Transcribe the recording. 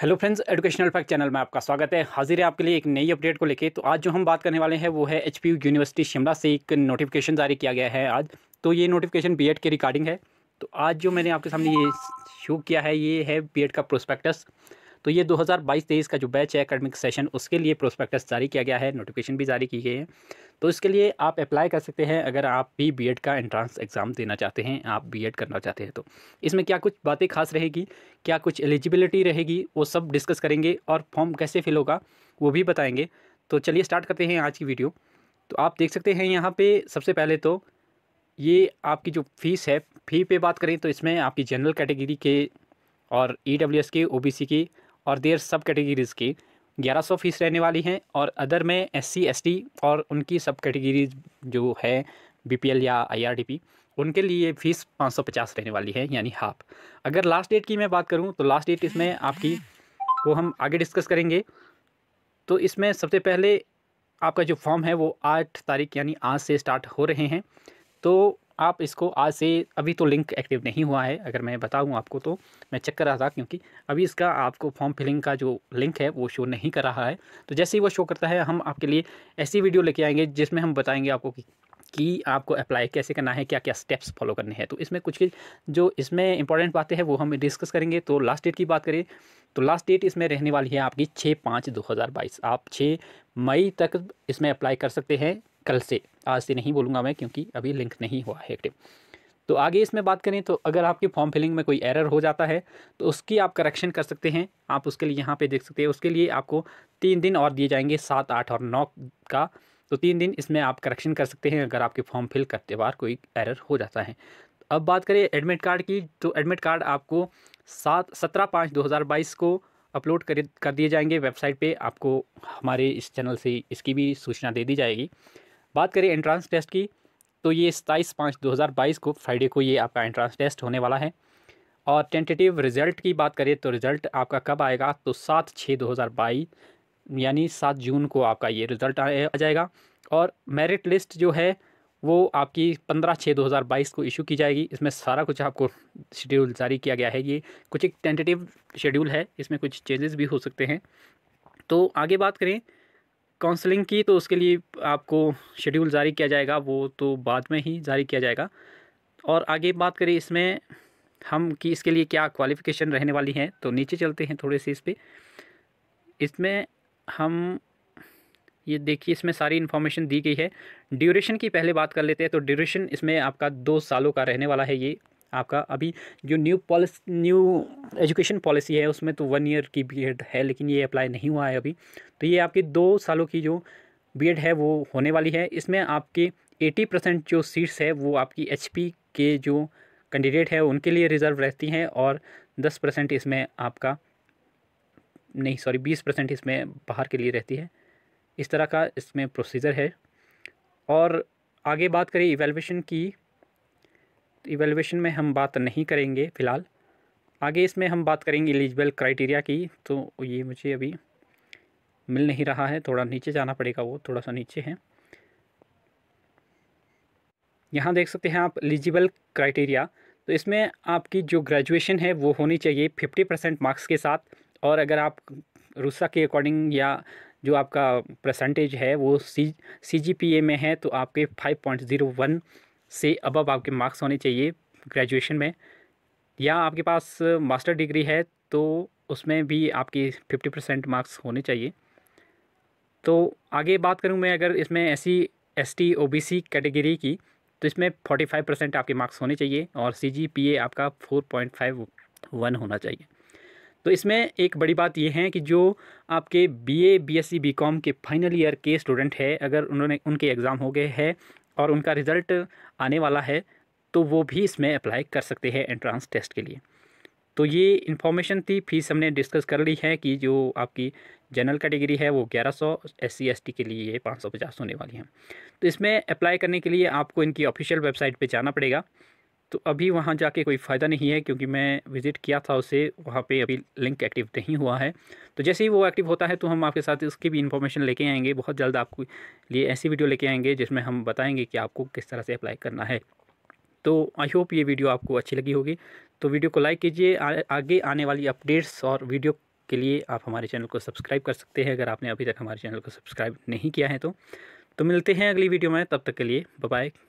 hello friends educational fact channel में आपका स्वागत है हाजिर है आपके लिए एक नई अपडेट को लेके तो आज जो हम बात करने वाले हैं वो है एच यूनिवर्सिटी शिमला से एक नोटिफिकेशन जारी किया गया है आज तो ये नोटिफिकेशन बी के रिगार्डिंग है तो आज जो मैंने आपके सामने ये शो किया है ये है बी का प्रोस्पेक्टस तो ये 2022-23 का जो बैच है अकेडमिक सेशन उसके लिए प्रोस्पेक्टस जारी किया गया है नोटिफिकेशन भी जारी की गई है तो इसके लिए आप अप्लाई कर सकते हैं अगर आप भी बी का एंट्रांस एग्ज़ाम देना चाहते हैं आप बी करना चाहते हैं तो इसमें क्या कुछ बातें खास रहेगी क्या कुछ एलिजिबिलिटी रहेगी वो सब डिस्कस करेंगे और फॉर्म कैसे फिल होगा वो भी बताएंगे तो चलिए स्टार्ट करते हैं आज की वीडियो तो आप देख सकते हैं यहाँ पे सबसे पहले तो ये आपकी जो फ़ीस है फ़ी पे बात करें तो इसमें आपकी जनरल कैटेगरी के और ई e के ओ की और देर सब कैटेगरीज़ की ग्यारह सौ फीस रहने वाली हैं और अदर में एस सी और उनकी सब कैटेगरीज जो है एल या पी उनके लिए फ़ीस पाँच सौ पचास रहने वाली है यानी हाफ अगर लास्ट डेट की मैं बात करूँ तो लास्ट डेट इसमें आपकी वो हम आगे डिस्कस करेंगे तो इसमें सबसे पहले आपका जो फॉर्म है वो आठ तारीख यानी आज से स्टार्ट हो रहे हैं तो आप इसको आज से अभी तो लिंक एक्टिव नहीं हुआ है अगर मैं बताऊँ आपको तो मैं चेक कर रहा था क्योंकि अभी इसका आपको फॉर्म फिलिंग का जो लिंक है वो शो नहीं कर रहा है तो जैसे ही वो शो करता है हम आपके लिए ऐसी वीडियो लेके आएंगे जिसमें हम बताएंगे आपको कि कि आपको अप्लाई कैसे करना है क्या क्या स्टेप्स फॉलो करने हैं तो इसमें कुछ जो इसमें इंपॉर्टेंट बातें हैं वो हम डिस्कस करेंगे तो लास्ट डेट की बात करें तो लास्ट डेट इसमें रहने वाली है आपकी छः पाँच दो हज़ार बाईस आप छः मई तक इसमें अप्लाई कर सकते हैं कल से आज से नहीं बोलूँगा मैं क्योंकि अभी लिंक नहीं हुआ है एक्टिव तो आगे इसमें बात करें तो अगर आपके फॉर्म फिलिंग में कोई एरर हो जाता है तो उसकी आप करेक्शन कर सकते हैं आप उसके लिए यहाँ पे देख सकते हैं उसके लिए आपको तीन दिन और दिए जाएंगे सात आठ और नौ का तो तीन दिन इसमें आप करेक्शन कर सकते हैं अगर आपके फॉर्म फिल करते बार कोई एरर हो जाता है अब बात करें एडमिट कार्ड की तो एडमिट कार्ड आपको सात सत्रह पाँच दो हज़ार बाईस को अपलोड कर कर दिए जाएंगे वेबसाइट पर आपको हमारे इस चैनल से इसकी भी सूचना दे दी जाएगी बात करें एंट्रांस टेस्ट की तो ये सताईस पाँच दो हज़ार बाईस को फ्राइडे को ये आपका एंट्रांस टेस्ट होने वाला है और टेंटेटिव रिज़ल्ट की बात करें तो रिज़ल्ट आपका कब आएगा तो सात छः दो हज़ार बाईस यानी सात जून को आपका ये रिज़ल्ट आ जाएगा और मेरिट लिस्ट जो है वो आपकी पंद्रह छः दो हज़ार बाईस को इशू की जाएगी इसमें सारा कुछ आपको शेड्यूल जारी किया गया है ये कुछ एक टेंटेटिव शेड्यूल है इसमें कुछ चेंजेस भी हो सकते हैं तो आगे बात करें काउंसलिंग की तो उसके लिए आपको शेड्यूल जारी किया जाएगा वो तो बाद में ही जारी किया जाएगा और आगे बात करें इसमें हम कि इसके लिए क्या क्वालिफ़िकेशन रहने वाली हैं तो नीचे चलते हैं थोड़े से इस पर इसमें हम ये देखिए इसमें सारी इन्फॉर्मेशन दी गई है ड्यूरेशन की पहले बात कर लेते हैं तो ड्यूरेशन इसमें आपका दो सालों का रहने वाला है ये आपका अभी जो new policy new education policy है उसमें तो वन ईयर की बी है लेकिन ये अप्लाई नहीं हुआ है अभी तो ये आपकी दो सालों की जो बी है वो होने वाली है इसमें आपके एटी परसेंट जो सीट्स है वो आपकी एच के जो कैंडिडेट है उनके लिए रिज़र्व रहती हैं और दस परसेंट इसमें आपका नहीं सॉरी बीस परसेंट इसमें बाहर के लिए रहती है इस तरह का इसमें प्रोसीजर है और आगे बात करें इवेलुएशन की इवेलुएशन में हम बात नहीं करेंगे फ़िलहाल आगे इसमें हम बात करेंगे एलिजिबल क्राइटेरिया की तो ये मुझे अभी मिल नहीं रहा है थोड़ा नीचे जाना पड़ेगा वो थोड़ा सा नीचे है यहाँ देख सकते हैं आप एलिजिबल क्राइटेरिया तो इसमें आपकी जो ग्रेजुएशन है वो होनी चाहिए फिफ्टी परसेंट मार्क्स के साथ और अगर आप रूसा के अकॉर्डिंग या जो आपका परसेंटेज है वो सी सी जी पी ए में है तो आपके फाइव पॉइंट ज़ीरो वन से अब आपके मार्क्स होने चाहिए ग्रेजुएशन में या आपके पास मास्टर डिग्री है तो उसमें भी आपकी फिफ्टी परसेंट मार्क्स होने चाहिए तो आगे बात करूँ मैं अगर इसमें ऐसी S T O B C category की तो इसमें फोर्टी फाइव परसेंट आपके मार्क्स होने चाहिए और सी जी पी ए आपका फोर पॉइंट फाइव वन होना चाहिए तो इसमें एक बड़ी बात यह है कि जो आपके B A B S C B com के फाइनल ईयर के स्टूडेंट है अगर उन्होंने उनके एग्ज़ाम हो गए हैं और उनका रिज़ल्ट आने वाला है तो वो भी इसमें अप्लाई कर सकते हैं एंट्रांस टेस्ट के लिए तो ये इन्फॉर्मेशन थी फीस हमने डिस्कस कर ली है कि जो आपकी जनरल कैटेगरी है वो 1100 सौ एस सी के लिए ये पाँच होने वाली है तो इसमें अप्लाई करने के लिए आपको इनकी ऑफिशियल वेबसाइट पे जाना पड़ेगा तो अभी वहाँ जाके कोई फ़ायदा नहीं है क्योंकि मैं विज़िट किया था उसे वहाँ पे अभी लिंक एक्टिव नहीं हुआ है तो जैसे ही वो एक्टिव होता है तो हम आपके साथ उसकी भी इन्फॉर्मेशन लेके आएंगे बहुत जल्द आपको लिए ऐसी वीडियो लेके आएंगे जिसमें हम बताएंगे कि आपको किस तरह से अप्लाई करना है तो आई होप ये वीडियो आपको अच्छी लगी होगी तो वीडियो को लाइक कीजिए आगे आने वाली अपडेट्स और वीडियो के लिए आप हमारे चैनल को सब्सक्राइब कर सकते हैं अगर आपने अभी तक हमारे चैनल को सब्सक्राइब नहीं किया है तो तो मिलते हैं अगली वीडियो में तब तक के लिए बाय